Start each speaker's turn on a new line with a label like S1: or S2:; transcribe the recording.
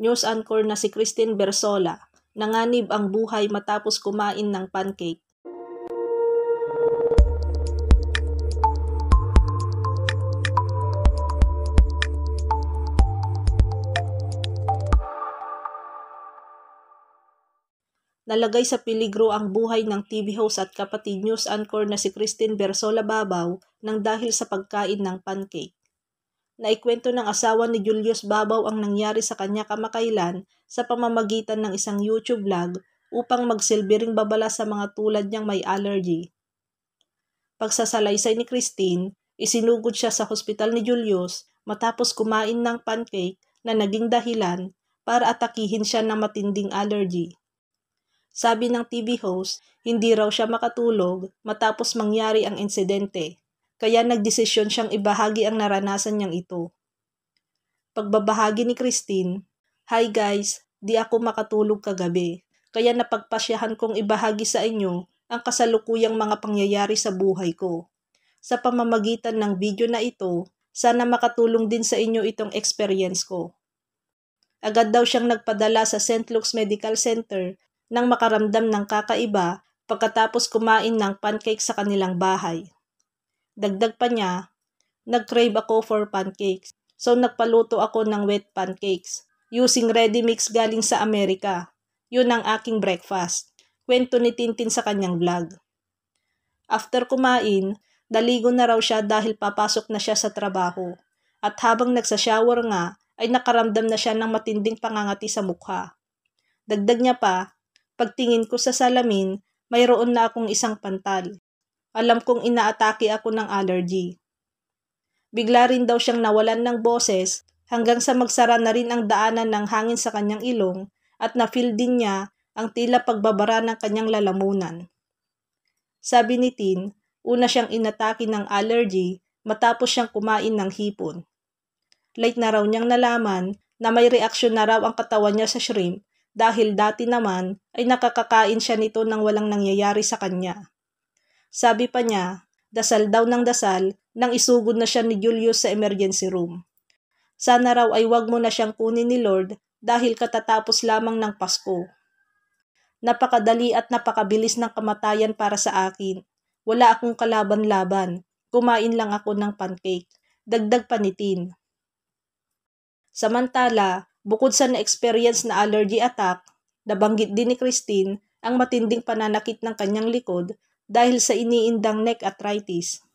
S1: news anchor na si Christine Bersola, nanganib ang buhay matapos kumain ng pancake. nalagay sa peligro ang buhay ng TV host at kapatid news anchor na si Christine Bersola Babaw nang dahil sa pagkain ng pancake na ikwento ng asawa ni Julius Babaw ang nangyari sa kanya kamakailan sa pamamagitan ng isang YouTube vlog upang magsilbiring babala sa mga tulad niyang may allergy. Pagsasalaysay ni Christine, isinugod siya sa hospital ni Julius matapos kumain ng pancake na naging dahilan para atakihin siya ng matinding allergy. Sabi ng TV host, hindi raw siya makatulog matapos mangyari ang insidente kaya nagdesisyon siyang ibahagi ang naranasan niyang ito. Pagbabahagi ni Christine, Hi guys, di ako makatulog kagabi, kaya napagpasyahan kong ibahagi sa inyo ang kasalukuyang mga pangyayari sa buhay ko. Sa pamamagitan ng video na ito, sana makatulong din sa inyo itong experience ko. Agad daw siyang nagpadala sa St. Luke's Medical Center nang makaramdam ng kakaiba pagkatapos kumain ng pancake sa kanilang bahay. Dagdag pa niya, nag-crave ako for pancakes. So nagpaluto ako ng wet pancakes using ready mix galing sa Amerika. Yun ang aking breakfast. Kwento ni Tintin sa kanyang vlog. After kumain, daligo na raw siya dahil papasok na siya sa trabaho. At habang nagsashower nga, ay nakaramdam na siya ng matinding pangangati sa mukha. Dagdag niya pa, pagtingin ko sa salamin, mayroon na akong isang pantal. Alam kong inaatake ako ng allergy. Bigla rin daw siyang nawalan ng boses hanggang sa magsara na rin ang daanan ng hangin sa kanyang ilong at na-feel din niya ang tila pagbabara ng kanyang lalamunan. Sabi ni Tin, una siyang inatake ng allergy matapos siyang kumain ng hipon. Late na raw niyang nalaman na may reaksyon na raw ang katawan niya sa shrimp dahil dati naman ay nakakakain siya nito nang walang nangyayari sa kanya. Sabi pa niya, dasal daw ng dasal nang isugod na siya ni Julius sa emergency room. Sana raw ay wag mo na siyang kunin ni Lord dahil katatapos lamang ng Pasko. Napakadali at napakabilis ng kamatayan para sa akin. Wala akong kalaban-laban. Kumain lang ako ng pancake. Dagdag panitin. Samantala, bukod sa na-experience na allergy attack, nabanggit din ni Christine ang matinding pananakit ng kanyang likod dahil sa iniindang neck arthritis.